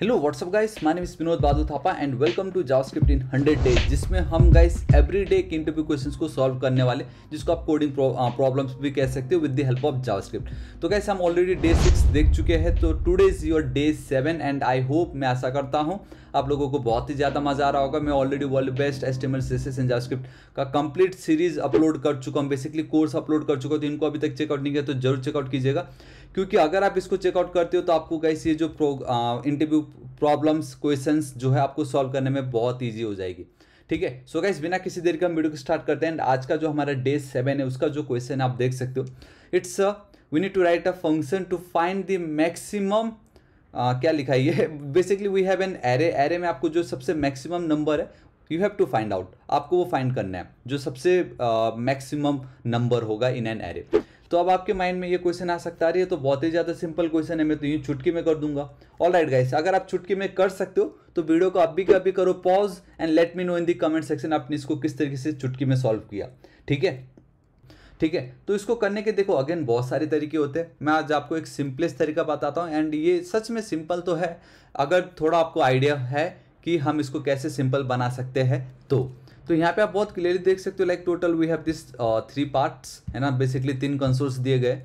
hello what's up guys my name is Vinod Badu Thapa and welcome to JavaScript in 100 days जिसमें हम guys every day के interview questions को solve करने वाले जिसको आप कोडिंग प्रॉब्लम्स भी कह सकते हो with the help of JavaScript तो गाइस हम ऑलरेडी डे सिक्स देख चुके हैं तो today is your day seven and I hope मैं ऐसा करता हूँ आप लोगों को बहुत ही ज़्यादा मजा आ रहा होगा मैं already world best HTML CSS and JavaScript का कंप्लीट सीरीज अपलोड कर चुका हूँ बेसिकली कोर्स अपलोड कर चुका हूँ तो इनको अभी तक चेकआउट नहीं किया तो जरूर चेकआउट कीजिएगा क्योंकि अगर आप इसको चेकआउट करते हो तो आपको गाइस ये जो प्रो इंटरव्यू प्रॉब्लम्स क्वेश्चंस जो है आपको सॉल्व करने में बहुत ईजी हो जाएगी ठीक है सो गाइस बिना किसी देर का वीडियो को स्टार्ट करते हैं आज का जो हमारा डे सेवन है उसका जो क्वेश्चन आप देख सकते हो it's we need to write a function to find the maximum क्या लिखा है ये basically we have an array array में आपको जो सबसे मैक्सिमम नंबर है you have to find out आपको वो फाइंड करना है जो सबसे मैक्सिमम uh, नंबर होगा इन एन एरे तो अब आपके माइंड में ये क्वेश्चन आ सकता है ये तो बहुत ही ज़्यादा सिंपल क्वेश्चन है मैं तो यूँ चुटकी में कर दूंगा ऑल राइट गाइस अगर आप चुटकी में कर सकते हो तो वीडियो को अभी भी अभी करो pause and let me know in the comment section आपने इसको किस तरीके से चुटकी में सॉल्व किया ठीक है ठीक है तो इसको करने के देखो अगेन बहुत सारे तरीके होते हैं मैं आज आपको एक सिंपलेस्ट तरीका बताता हूँ एंड ये सच में सिंपल तो है अगर थोड़ा आपको आइडिया है कि हम इसको कैसे सिंपल बना सकते हैं तो तो यहाँ पे आप बहुत क्लियरली देख सकते हो like total we have this three parts है ना बेसिकली तीन कंसोल्स दिए गए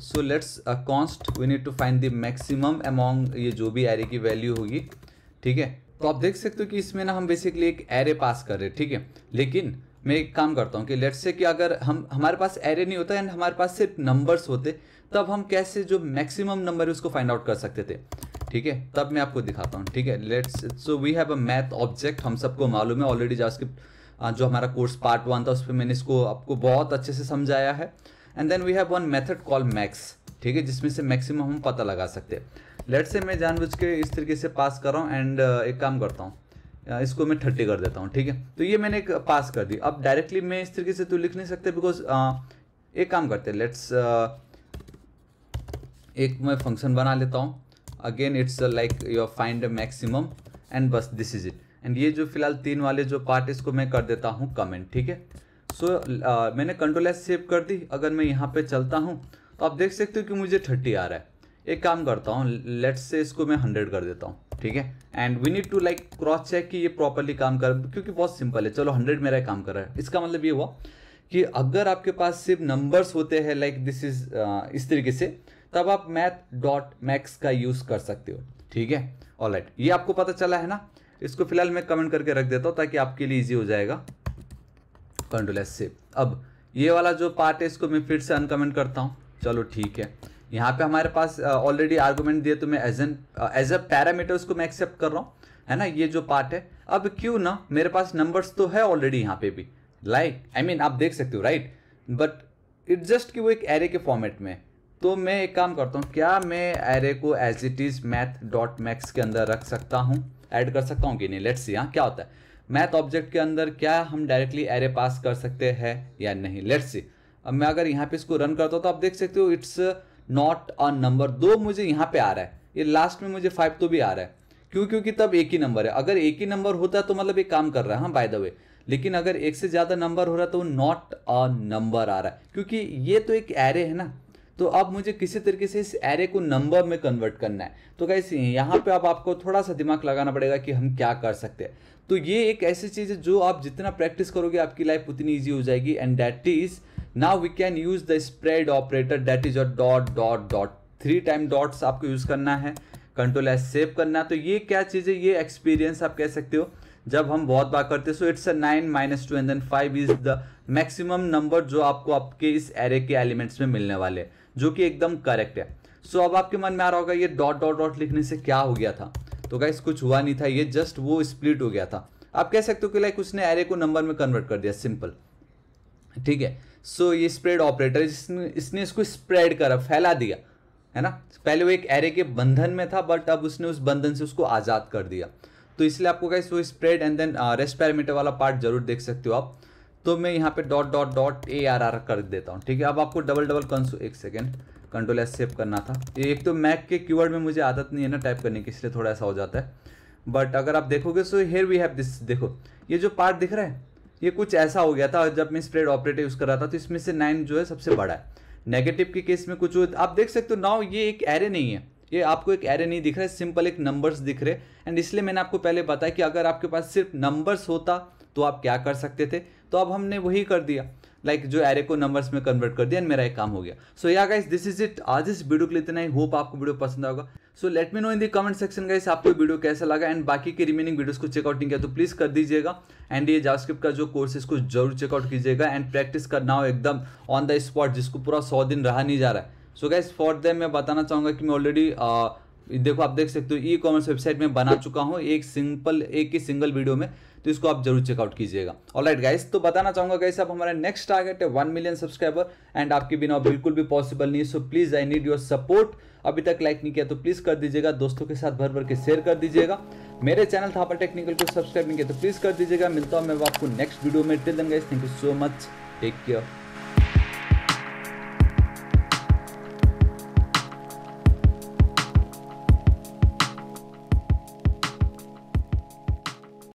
so let's const we need to find the maximum among ये जो भी एरे की वैल्यू होगी ठीक है तो आप देख सकते हो कि इसमें ना हम बेसिकली एक एरे पास कर रहे हैं ठीक है लेकिन मैं एक काम करता हूँ कि लेट्स से कि अगर हम हमारे पास एरे नहीं होता एंड हमारे पास सिर्फ नंबर्स होते तब हम कैसे जो मैक्सिमम नंबर है उसको फाइंड आउट कर सकते थे ठीक है तब मैं आपको दिखाता हूँ ठीक है let's so we have a math object हम सबको मालूम है ऑलरेडी जावास्क्रिप्ट जो हमारा कोर्स पार्ट वन था उस पर मैंने इसको आपको बहुत अच्छे से समझाया है and then we have one method call max ठीक है जिसमें से मैक्सिमम हम पता लगा सकते हैं लेट से मैं जानबूझ के इस तरीके से पास कर रहा हूँ एंड एक काम करता हूँ इसको मैं थर्टी कर देता हूँ ठीक है तो ये मैंने एक पास कर दी अब डायरेक्टली मैं इस तरीके से तो लिख नहीं सकते बिकॉज एक काम करते हैं लेट्स एक मैं फंक्शन बना लेता हूँ again it's like your find maximum and बस दिस इज इट एंड ये जो फिलहाल तीन वाले जो पार्ट इसको मैं कर देता हूँ कमेंट ठीक है सो uh, मैंने कंट्रोल एस सेव कर दी अगर मैं यहाँ पे चलता हूँ तो आप देख सकते हो कि मुझे थर्टी आ रहा है एक काम करता हूँ लेट्स से इसको मैं हंड्रेड कर देता हूँ ठीक है and we need to like cross check कि ये प्रॉपरली काम कर क्योंकि बहुत सिंपल है चलो हंड्रेड मेरा काम कर रहा है इसका मतलब ये हुआ कि अगर आपके पास सिर्फ नंबर्स होते हैं लाइक दिस इज इस तरीके से तब आप मैथ डॉट मैक्स का यूज कर सकते हो ठीक है ऑल ये आपको पता चला है ना इसको फिलहाल मैं कमेंट करके रख देता हूँ ताकि आपके लिए इजी हो जाएगा कंट्रोल एस से अब ये वाला जो पार्ट है इसको मैं फिर से अनकमेंट करता हूँ चलो ठीक है यहाँ पे हमारे पास ऑलरेडी आर्गूमेंट दिए तो मैं as an as a parameter उसको मैं एक्सेप्ट कर रहा हूँ है ना ये जो पार्ट है अब क्यों ना मेरे पास नंबर्स तो है ऑलरेडी यहाँ पे भी लाइक आई मीन आप देख सकते हो राइट बट इट जस्ट कि वो एक एरे के फॉर्मेट में है तो मैं एक काम करता हूँ क्या मैं एरे को as it is math dot max के अंदर रख सकता हूँ ऐड कर सकता हूँ कि नहीं लेट्स सी हाँ, क्या होता है मैथ ऑब्जेक्ट के अंदर क्या हम डायरेक्टली एरे पास कर सकते हैं या नहीं लेट्स सी अब मैं अगर यहाँ पे इसको रन करता हूँ तो आप देख सकते हो इट्स नॉट अ नंबर दो मुझे यहाँ पे आ रहा है ये लास्ट में मुझे फाइव तो भी आ रहा है क्यों क्योंकि तब एक ही नंबर है अगर एक ही नंबर होता है तो मतलब एक काम कर रहा है हाँ बाय द वे लेकिन अगर एक से ज़्यादा नंबर हो रहा है तो नॉट अ नंबर आ रहा है क्योंकि ये तो एक एरे है ना तो अब मुझे किसी तरीके से इस एरे को नंबर में कन्वर्ट करना है तो कैसे यहाँ पे अब आपको थोड़ा सा दिमाग लगाना पड़ेगा कि हम क्या कर सकते हैं तो ये एक ऐसी चीज़ है जो आप जितना प्रैक्टिस करोगे आपकी लाइफ उतनी ईजी हो जाएगी and that is now we can use the spread operator that is और dot dot dot three time dots आपको यूज़ करना है कंट्रोल एस सेव करना है तो ये क्या चीज़ है ये एक्सपीरियंस आप कह सकते हो जब हम बहुत बात करते हैं so it's a nine minus two and then five is the maximum number जो आपको आपके इस एरे के एलिमेंट्स में मिलने वाले जो कि एकदम करेक्ट है सो so, अब आपके मन में आ रहा होगा ये डॉट डॉट डॉट लिखने से क्या हो गया था तो गाइस कुछ हुआ नहीं था ये जस्ट वो स्प्लिट हो गया था आप कह सकते हो कि लाइक उसने एरे को नंबर में कन्वर्ट कर दिया सिंपल ठीक है सो ये स्प्रेड ऑपरेटर इसने इसने इसको स्प्रेड करा फैला दिया है ना पहले वो एक एरे के बंधन में था बट अब उसने उस बंधन से उसको आज़ाद कर दिया तो इसलिए आपको कहीं वो spread and then rest parameter वाला पार्ट जरूर देख सकते हो आप तो मैं यहाँ पे dot dot dot A R R कर देता हूँ ठीक है अब आपको डबल डबल कंसो एक सेकेंड कंट्रोल एस सेव करना था एक तो मैक के क्यूवर्ड में मुझे आदत नहीं है ना टाइप करने की इसलिए थोड़ा ऐसा हो जाता है बट अगर आप देखोगे so here we have this देखो ये जो पार्ट दिख रहा है ये कुछ ऐसा हो गया था जब मैं स्प्रेड ऑपरेटर यूज़ कर रहा था तो इसमें से नाइन जो है सबसे बड़ा है नेगेटिव के केस में कुछ आप देख सकते हो नाव ये एक एरे नहीं है ये आपको एक एरे नहीं दिख रहा है सिंपल एक नंबर्स दिख रहे एंड इसलिए मैंने आपको पहले बताया कि अगर आपके पास सिर्फ नंबर्स होता तो आप क्या कर सकते थे तो अब हमने वही कर दिया लाइक like, जो एरे को नंबर्स में कन्वर्ट कर दिया एंड मेरा एक काम हो गया सो या गाइस दिस इज इट आज इस वीडियो के लिए इतना ही होप आपको वीडियो पसंद आएगा so let me know in the comment section guys आपको वीडियो कैसा लगा एंड बाकी के रिमेनिंग वीडियोस को चेकआउट नहीं किया तो प्लीज़ कर दीजिएगा एंड ये जावास्क्रिप्ट का जो कोर्स है इसको जरूर चेकआउट कीजिएगा एंड प्रैक्टिस करना हो एकदम ऑन द स्पॉट जिसको पूरा सौ दिन रहा नहीं जा रहा है सो गैस फॉर देम मैं बताना चाहूँगा कि मैं ऑलरेडी देखो आप देख सकते हो ई कॉमर्स वेबसाइट में बना चुका हूँ एक सिंपल एक ही सिंगल वीडियो में तो इसको आप जरूर चेकआउट कीजिएगा ऑल राइट गाइस तो बताना चाहूँगा गाइस अब हमारा नेक्स्ट टारगेट है वन मिलियन सब्सक्राइबर एंड आपके बिना बिल्कुल भी पॉसिबल नहीं so please I need your support अभी तक लाइक नहीं किया तो प्लीज़ कर दीजिएगा दोस्तों के साथ भर भर के शेयर कर दीजिएगा मेरे चैनल थापा टेक्निकल को सब्सक्राइब नहीं किया तो प्लीज़ कर दीजिएगा मिलता हूँ मैं आपको नेक्स्ट वीडियो में till then guys thank you so much take care